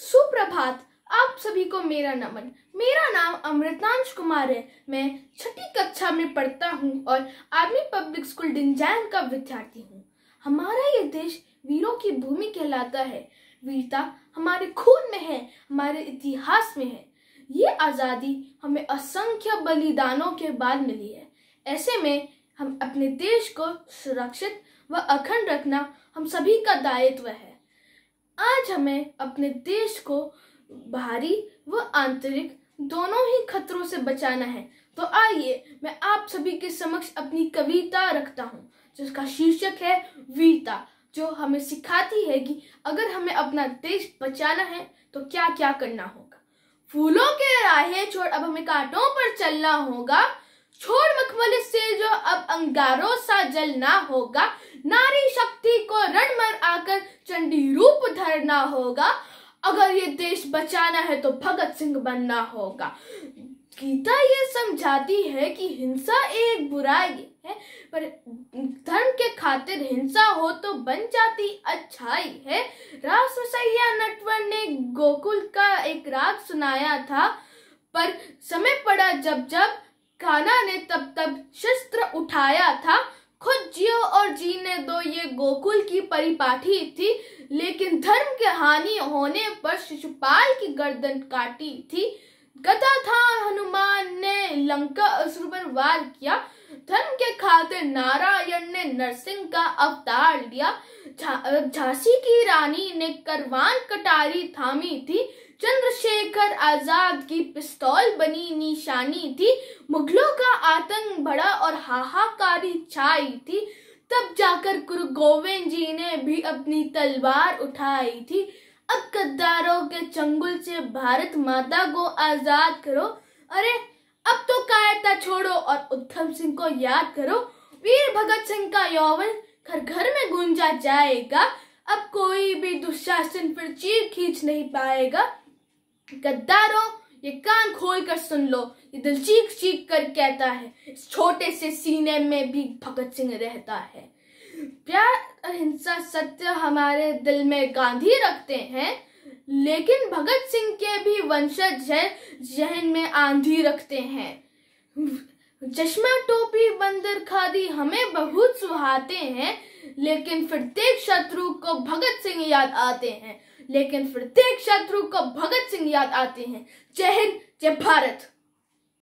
सुप्रभात आप सभी को मेरा नमन मेरा नाम अमृतांश कुमार है मैं छठी कक्षा में पढ़ता हूँ और आर्मी पब्लिक स्कूल डिंजैन का विद्यार्थी हूँ हमारा ये देश वीरों की भूमि कहलाता है वीरता हमारे खून में है हमारे इतिहास में है ये आज़ादी हमें असंख्य बलिदानों के बाद मिली है ऐसे में हम अपने देश को सुरक्षित व अखंड रखना हम सभी का दायित्व है आज हमें अपने देश को बाहरी व आंतरिक दोनों ही खतरों से बचाना है तो आइए मैं आप सभी के समक्ष अपनी कविता रखता हूँ जिसका शीर्षक है वीरता जो हमें सिखाती है कि अगर हमें अपना देश बचाना है तो क्या क्या करना होगा फूलों के राहे छोड़ अब हमें कांटों पर चलना होगा छोड़ मखमल से जो अब अंगारों सा जलना होगा नारी शक्ति को रण मर आकर चंडी रूप धरना होगा अगर ये देश बचाना है तो भगत सिंह बनना होगा गीता ये समझाती है कि हिंसा एक बुराई है पर धर्म के खातिर हिंसा हो तो बन जाती अच्छाई है रास नटवर ने गोकुल का एक राग सुनाया था पर समय पड़ा जब जब काना ने तब तब शस्त्र उठाया था खुद जियो और जीने गोकुल की परिपाठी थी लेकिन धर्म के हानि होने पर शिशुपाल की गर्दन काटी थी कथा था हनुमान ने लंका असुर पर वार किया धर्म के खातिर नारायण ने नरसिंह का अवतार लिया झांसी जा, की रानी ने करवान कटारी थामी थी चंद्रशेखर आजाद की पिस्तौल बनी निशानी थी मुगलों का आतंक बड़ा और हाहाकारी छाई थी तब जाकर गुरु गोविंद जी ने भी अपनी तलवार उठाई थी अब गद्दारों के चंगुल से भारत माता को आजाद करो अरे अब तो कायता छोड़ो और उद्धव सिंह को याद करो वीर भगत सिंह का यौवन घर घर में गूंजा जाएगा अब कोई भी दुशासन पर चीर खींच नहीं पाएगा गद्दारों ये कान खोल कर सुन लो ये दिल चीख चीख कर कहता है इस छोटे से सीने में भी भगत सिंह रहता है प्यार अहिंसा सत्य हमारे दिल में गांधी रखते हैं लेकिन भगत सिंह के भी वंशज है जहन में आंधी रखते हैं चश्मा टोपी बंदर खादी हमें बहुत सुहाते हैं लेकिन फिर शत्रु को भगत सिंह याद आते हैं लेकिन फिर देख शत्रु को भगत सिंह याद आते हैं जय हिंद जय भारत